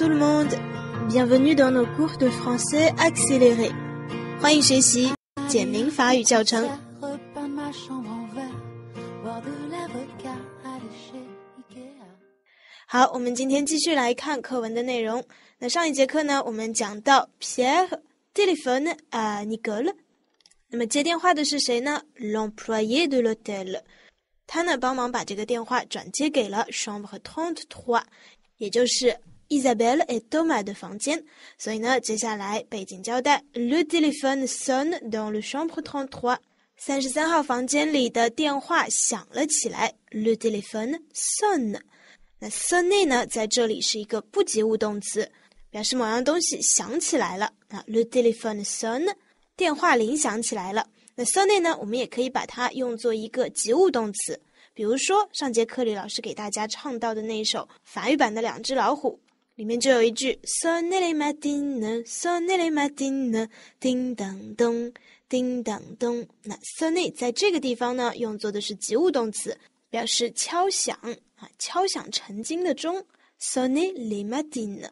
tout le monde，bienvenue dans nos cours de français accéléré，欢迎学习简明法语教程。好，我们今天继续来看课文的内容。那上一节课呢，我们讲到 Pierre téléphone à Nicole。那么接电话的是谁呢？l'employé de l'hôtel，他呢帮忙把这个电话转接给了 s a m b r 和 Tontoua，也就是 Isabelle et Thomas 的房间，所以呢，接下来背景交代：Le téléphone sonne dans le chambre t r e n t t o 三十三号房间里的电话响了起来。Le téléphone sonne，那 sonne 呢，在这里是一个不及物动词，表示某样东西响起来了。啊，le téléphone sonne，电话铃响起来了。那 sonne 呢，我们也可以把它用作一个及物动词，比如说上节课里老师给大家唱到的那一首法语版的《两只老虎》。里面就有一句，sonnele 马丁呢，sonnele 马丁呢，叮当咚，叮当咚。那 sonne 在这个地方呢，用作的是及物动词，表示敲响啊，敲响晨经的钟。sonnele 马丁呢，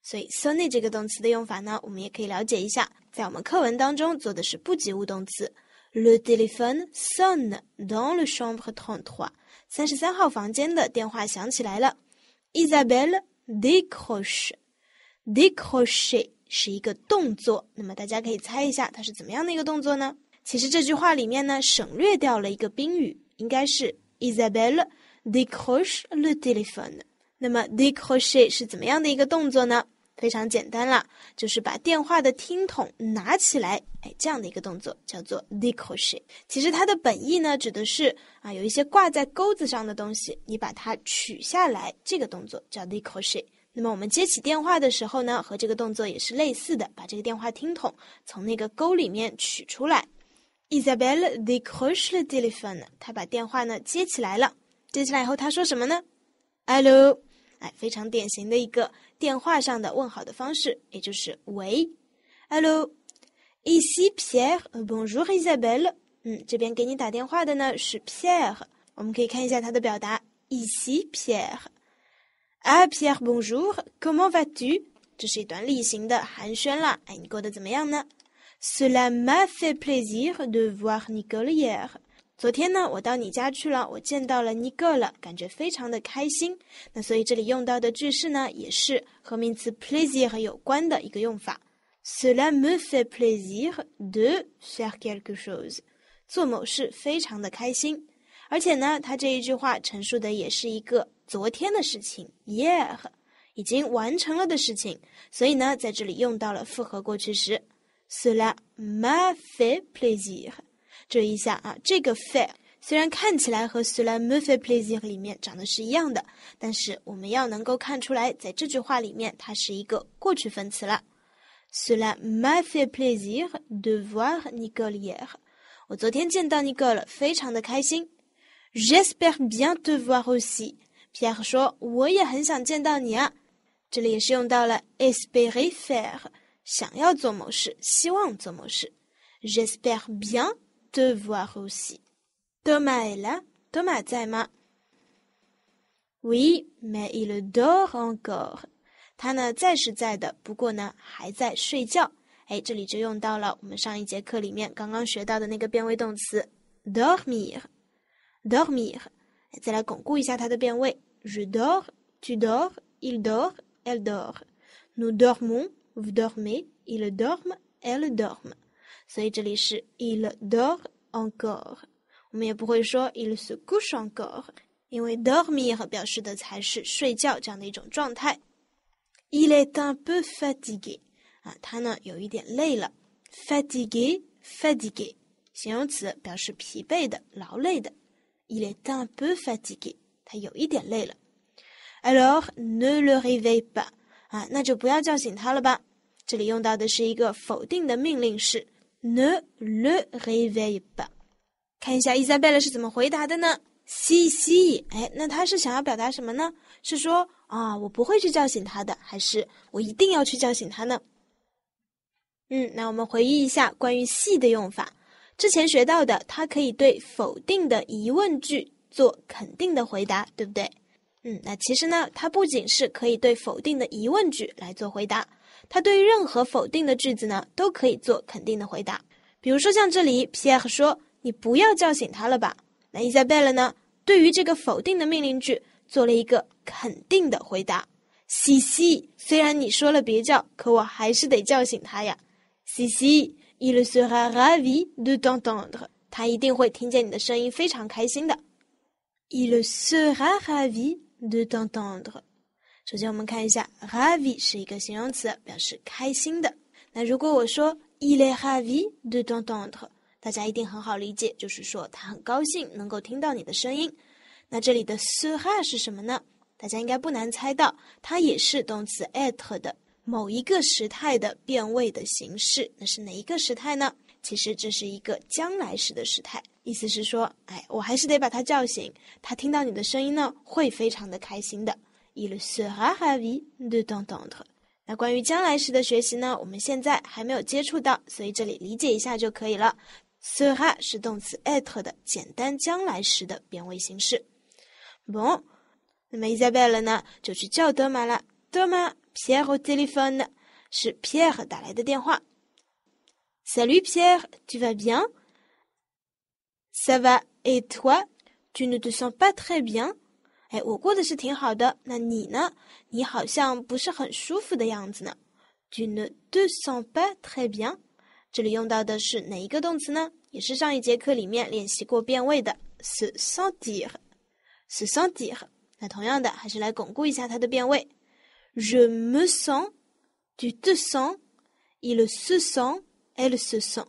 所以 sonne 这个动词的用法呢，我们也可以了解一下。在我们课文当中，做的是不及物动词。le telephone sonne dans le chambre tant o i 三十三号房间的电话响起来了。Isabelle。d i c k h c h e d i c r o c h e 是一个动作，那么大家可以猜一下，它是怎么样的一个动作呢？其实这句话里面呢，省略掉了一个宾语，应该是 i s a b e l l e d i c r o c h e the telephone。那么 d i c r o c h e 是怎么样的一个动作呢？非常简单了，就是把电话的听筒拿起来，哎，这样的一个动作叫做 d e c o c h e 其实它的本意呢，指的是啊有一些挂在钩子上的东西，你把它取下来，这个动作叫 d e c o c h e 那么我们接起电话的时候呢，和这个动作也是类似的，把这个电话听筒从那个沟里面取出来。Isabelle decroche le téléphone，他把电话呢接起来了。接起来以后，他说什么呢？Hello，哎，非常典型的一个。Pierre, bonjour ici ici Pierre ». Ah Pierre, bonjour, comment Pierre，bonjour，comment vas-tu？” cela m'a fait plaisir de voir Nicole hier. 昨天呢，我到你家去了，我见到了你个了，感觉非常的开心。那所以这里用到的句式呢，也是和名词 plaisir 有关的一个用法。Cela m'a fait plaisir de faire quelques c h o s e 做某事非常的开心。而且呢，他这一句话陈述的也是一个昨天的事情，yeah，已经完成了的事情。所以呢，在这里用到了复合过去时。Cela m'a fait plaisir。注意一下啊，这个 faire 虽然看起来和 cela me fait plaisir 里面长得是一样的，但是我们要能够看出来，在这句话里面，它是一个过去分词了。Cela m'a fait plaisir de voir Nicole hier。我昨天见到 Nicole，非常的开心。J'espère bien de voir aussi。Pierre 说，我也很想见到你啊。这里也是用到了 espérer faire，想要做某事，希望做某事。J'espère bien。te voir aussi. Thomas est là. Thomas Zaima. Oui, mais il dort encore. 他呢，在是在的，不过呢，还在睡觉。哎，这里就用到了我们上一节课里面刚刚学到的那个变位动词 dormir，dormir，再来巩固一下它的变位。Je dors, tu dors, il dort, elle dort. Nous dormons, vous dormez, ils dorment, elles dorment. 所以这里是 il dort encore，我们也不会说 il se couche encore，因为 dormir 表示的才是睡觉这样的一种状态。Il est un peu fatigué 啊，他呢有一点累了。Fatigué，fatigué，形容词表示疲惫的、劳累的。Il est un peu fatigué，他有一点累了。Alors ne le réveille pas 啊，那就不要叫醒他了吧。这里用到的是一个否定的命令式。n e l o revival. 看一下伊莎贝勒是怎么回答的呢？系系，哎，那他是想要表达什么呢？是说啊，我不会去叫醒他的，还是我一定要去叫醒他呢？嗯，那我们回忆一下关于系的用法，之前学到的，它可以对否定的疑问句做肯定的回答，对不对？嗯，那其实呢，它不仅是可以对否定的疑问句来做回答。他对于任何否定的句子呢，都可以做肯定的回答。比如说像这里，皮埃尔说：“你不要叫醒他了吧？”那伊萨贝勒呢，对于这个否定的命令句，做了一个肯定的回答。嘻嘻，虽然你说了别叫，可我还是得叫醒他呀。嘻嘻，il sera ravi de t'entendre，他一定会听见你的声音，非常开心的。il sera ravi de t'entendre。首先，我们看一下，ravi 是一个形容词，表示开心的。那如果我说，il est ravi de t'entendre，大家一定很好理解，就是说他很高兴能够听到你的声音。那这里的 su h a 是什么呢？大家应该不难猜到，它也是动词 a t 的某一个时态的变位的形式。那是哪一个时态呢？其实这是一个将来时的时态，意思是说，哎，我还是得把他叫醒，他听到你的声音呢，会非常的开心的。Il sera heavy le dimanche。那关于将来时的学习呢？我们现在还没有接触到，所以这里理解一下就可以了。sera 是动词 a t 的简单将来时的变位形式。Bon，那么伊萨贝尔呢？就去叫德玛了。德玛 Pierre au téléphone，是 Pierre 打来的电话。Salut Pierre, tu vas bien？Ça va？Et toi？Tu ne te sens pas très bien？哎，我过得是挺好的。那你呢？你好像不是很舒服的样子呢。Tu ne te sens pas très bien。这里用到的是哪一个动词呢？也是上一节课里面练习过变位的，se sentir，se sentir。那同样的，还是来巩固一下它的变位。Je me sens, tu te sens, il se sent, elle se sent.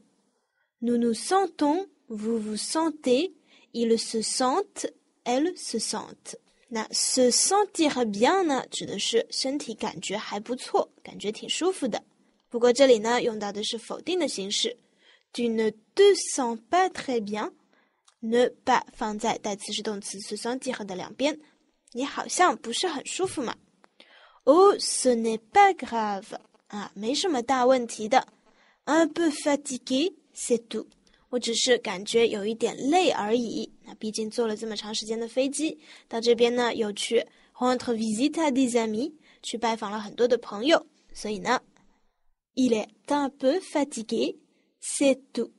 nous nous sentons, vous vous sentez, sentez，ils se sentent, elles se sentent。那 se sentir 和 bien 呢，指的是身体感觉还不错，感觉挺舒服的。不过这里呢，用到的是否定的形式。Tu ne te sens pas très bien，ne pas 放在代词是动词 se sentir 后的两边。你好像不是很舒服嘛。Oh，ce n'est pas grave 啊，没什么大问题的。Un peu fatigué，c'est tout。我只是感觉有一点累而已。那毕竟坐了这么长时间的飞机，到这边呢又去，vou t o e v i s i t e des amis，去拜访了很多的朋友，所以呢，il est un peu f a t i g u é e u e m e t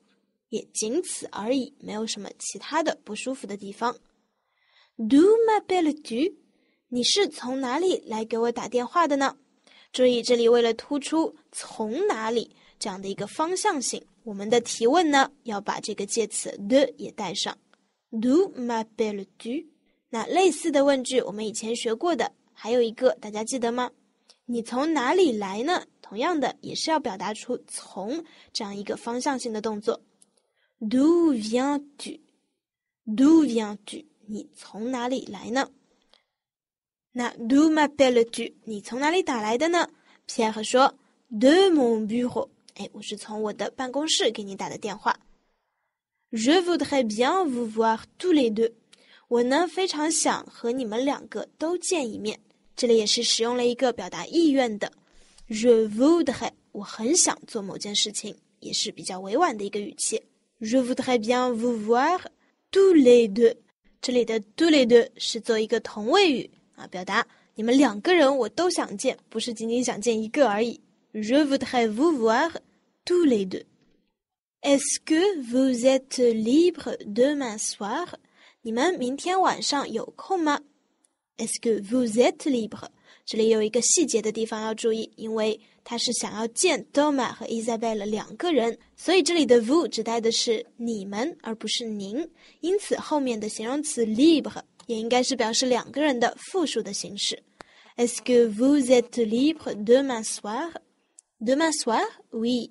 也仅此而已，没有什么其他的不舒服的地方。Do ma belle d u 你是从哪里来给我打电话的呢？注意这里为了突出从哪里。这样的一个方向性，我们的提问呢要把这个介词的也带上。Do ma belle d u 那类似的问句我们以前学过的还有一个，大家记得吗？你从哪里来呢？同样的也是要表达出从这样一个方向性的动作。Do viens tu？Do viens d u 你从哪里来呢？那 Do ma belle d u 你从哪里打来的呢？Pierre 说：De mon bureau。我是从我的办公室给你打的电话。Je voudrais bien vous voir tous les deux。我呢非常想和你们两个都见一面。这里也是使用了一个表达意愿的。Je voudrais 我很想做某件事情，也是比较委婉的一个语气。Je voudrais bien vous voir tous les deux。这里的 tous les deux 是做一个同位语啊，表达你们两个人我都想见，不是仅仅想见一个而已。Je voudrais vous voir tous les deux. Est-ce que vous êtes libre demain soir? 你们明天晚上有空吗？Est-ce que vous êtes libre？这里有一个细节的地方要注意，因为他是想要见 Doma 和 Isabel 两个人，所以这里的 vous 指代的是你们，而不是您。因此，后面的形容词 libre 也应该是表示两个人的复数的形式。Est-ce que vous êtes libre demain soir？Demain soir，oui。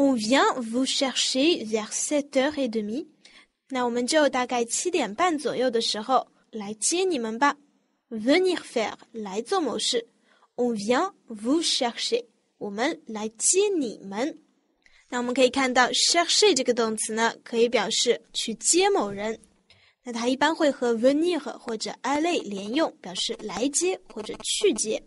On vient vous chercher vers sept heures et demie。那我们就大概七点半左右的时候来接你们吧。Venir faire 来做某事。On vient vous chercher，我们来接你们。那我们可以看到 s h e r c h e r 这个动词呢，可以表示去接某人。那它一般会和 venir 或者 a l l e 连用，表示来接或者去接。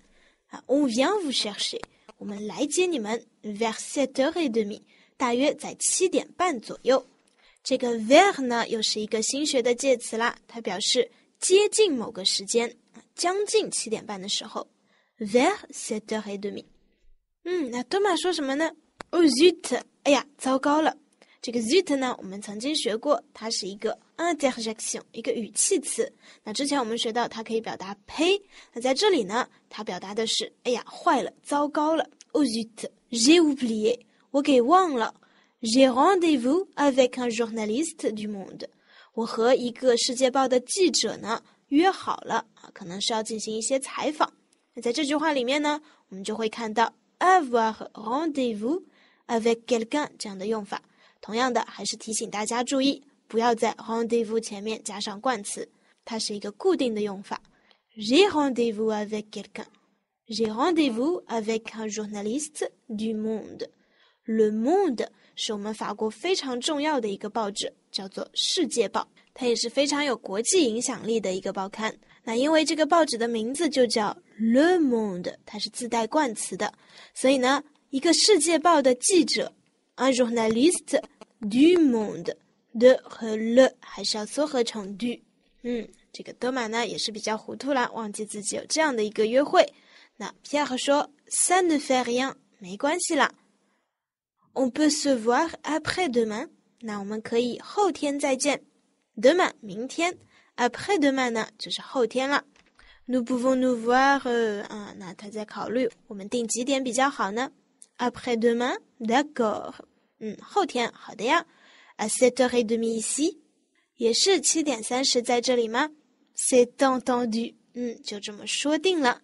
啊，On vient vous chercher。我们来接你们 v e r s e t o d e u m i 大约在七点半左右。这个 v e r 呢，又是一个新学的介词啦，它表示接近某个时间，将近七点半的时候 v e r s e t o d e u m i 嗯，那多玛说什么呢？Ozut，哎呀，糟糕了。这个 zut 呢？我们曾经学过，它是一个啊 dejection，一个语气词。那之前我们学到它可以表达“呸”。那在这里呢，它表达的是“哎呀，坏了，糟糕了”。zut，j'ai oublié，我给忘了。j'ai rendez-vous avec un journaliste du monde，我和一个世界报的记者呢约好了啊，可能是要进行一些采访。那在这句话里面呢，我们就会看到 avoir rendez-vous avec quelqu'un 这样的用法。同样的，还是提醒大家注意，不要在 “rendez-vous” 前面加上冠词，它是一个固定的用法。J'ai rendez-vous avec quelqu'un。J'ai rendez-vous avec un journaliste du Monde。Le Monde 是我们法国非常重要的一个报纸，叫做《世界报》，它也是非常有国际影响力的一个报刊。那因为这个报纸的名字就叫 Le Monde，它是自带冠词的，所以呢，一个《世界报》的记者。un journaliste du monde 的和 le 还是要缩合成 du。嗯，这个德玛呢也是比较糊涂啦，忘记自己有这样的一个约会。那 hmm, Pierre 说，ça ne fait rien，没关系啦。On peut se voir après demain。那我们可以后天再见。Demain，明天。Après 明天，après-demain 呢就是后天了。Nous pouvons nous voir，啊，那他在考虑我们定几点比较好呢？Après-demain，d'accord。嗯，后天好的呀。À c e t t heure et demi ici，也是七点三十在这里吗？C'est entendu。嗯，就这么说定了。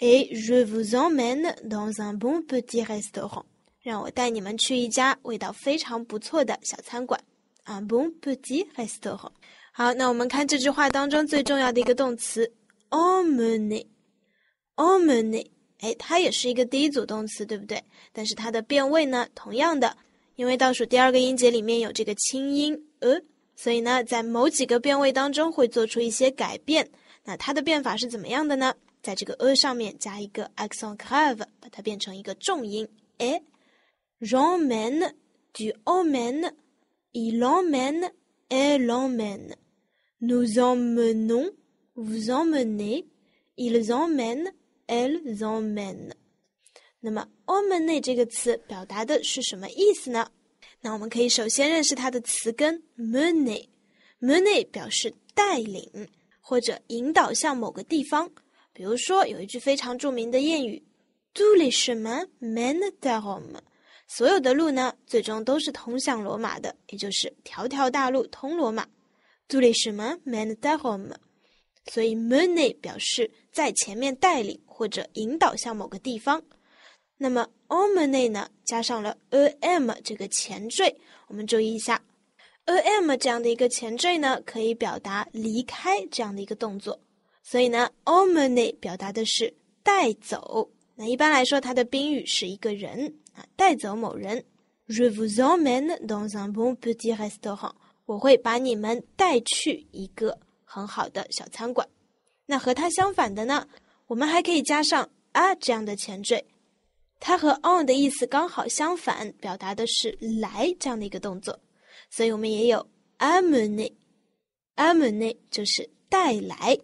Et je vous emmène dans un bon petit restaurant。让我带你们去一家味道非常不错的小餐馆啊，bon petit restaurant。好，那我们看这句话当中最重要的一个动词，emmener，emmener。哎，它也是一个第一组动词，对不对？但是它的变位呢，同样的，因为倒数第二个音节里面有这个轻音呃，所以呢，在某几个变位当中会做出一些改变。那它的变法是怎么样的呢？在这个呃上面加一个 accent grave，把它变成一个重音。r o m m è n e t u emmène，il o m m è n e e l l e e m m n e n o u s emmenons，vous emmenez，ils emmènent。Lzomen。那么 o m e n e 这个词表达的是什么意思呢？那我们可以首先认识它的词根 m e n e e m e n e e 表示带领或者引导向某个地方。比如说，有一句非常著名的谚语：Dulichman m e n d a t u m 所有的路呢，最终都是通向罗马的，也就是“条条大路通罗马”。Dulichman m e n d a t u m 所以 m e n e e 表示在前面带领。或者引导向某个地方，那么 o m e n e 呢？加上了 a m 这个前缀，我们注意一下，a m 这样的一个前缀呢，可以表达离开这样的一个动作。所以呢 o m e n e 表达的是带走。那一般来说，它的宾语是一个人啊，带走某人。Je vous emmène dans un bon petit restaurant，我会把你们带去一个很好的小餐馆。那和它相反的呢？我们还可以加上啊这样的前缀，它和 on 的意思刚好相反，表达的是来这样的一个动作，所以我们也有 amene amene 就是带来。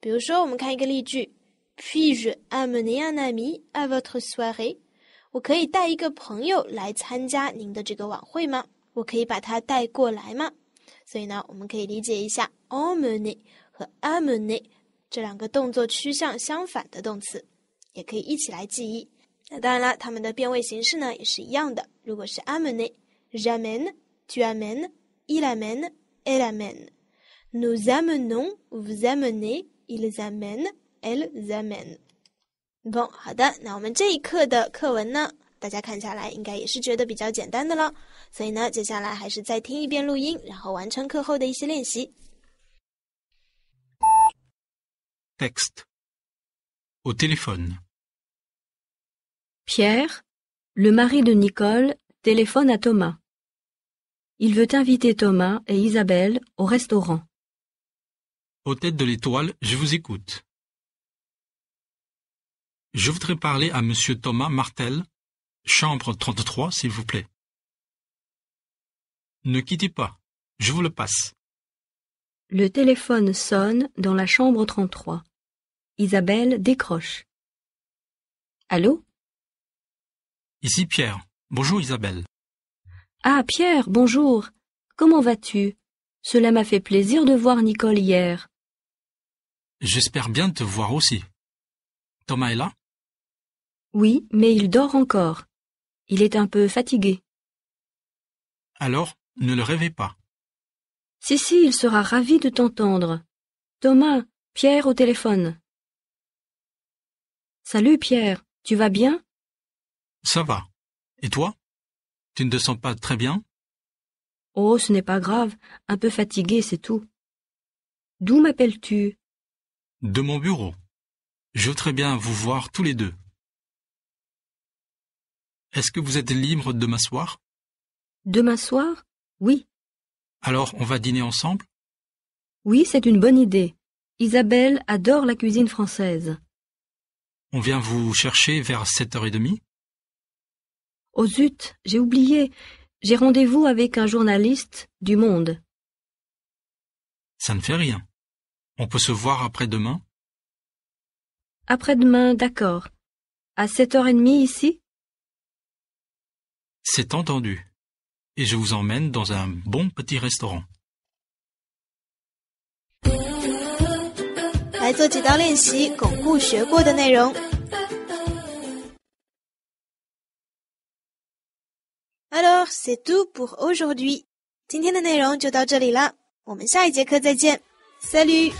比如说，我们看一个例句 p i r e amene yanami a v t o s w a h e 我可以带一个朋友来参加您的这个晚会吗？我可以把他带过来吗？所以呢，我们可以理解一下 amene 和 amene。这两个动作趋向相反的动词，也可以一起来记忆。那当然了，它们的变位形式呢也是一样的。如果是 a m e n e j a m e n j a m e n e il a m e n e l e a m e n nous a m e n o n vous amenez, ils a m n e n e l e s a m e n o n 好的。那我们这一课的课文呢，大家看下来应该也是觉得比较简单的了。所以呢，接下来还是再听一遍录音，然后完成课后的一些练习。texte. Au téléphone. Pierre, le mari de Nicole, téléphone à Thomas. Il veut inviter Thomas et Isabelle au restaurant. Au Tête de l'étoile, je vous écoute. Je voudrais parler à monsieur Thomas Martel, chambre 33, s'il vous plaît. Ne quittez pas, je vous le passe. Le téléphone sonne dans la chambre 33. Isabelle décroche. Allô Ici Pierre. Bonjour Isabelle. Ah Pierre, bonjour. Comment vas-tu Cela m'a fait plaisir de voir Nicole hier. J'espère bien te voir aussi. Thomas est là Oui, mais il dort encore. Il est un peu fatigué. Alors, ne le rêvez pas. Si, si, il sera ravi de t'entendre. Thomas, Pierre au téléphone. Salut Pierre, tu vas bien Ça va. Et toi Tu ne te sens pas très bien Oh, ce n'est pas grave, un peu fatigué, c'est tout. D'où m'appelles-tu De mon bureau. Je voudrais bien vous voir tous les deux. Est-ce que vous êtes libre demain soir Demain soir Oui, alors, on va dîner ensemble Oui, c'est une bonne idée. Isabelle adore la cuisine française. On vient vous chercher vers 7h30 Oh zut, j'ai oublié. J'ai rendez-vous avec un journaliste du Monde. Ça ne fait rien. On peut se voir après-demain Après-demain, d'accord. À 7h30 ici C'est entendu et je vous emmène dans un bon petit restaurant. Alors, c'est tout pour aujourd'hui. Salut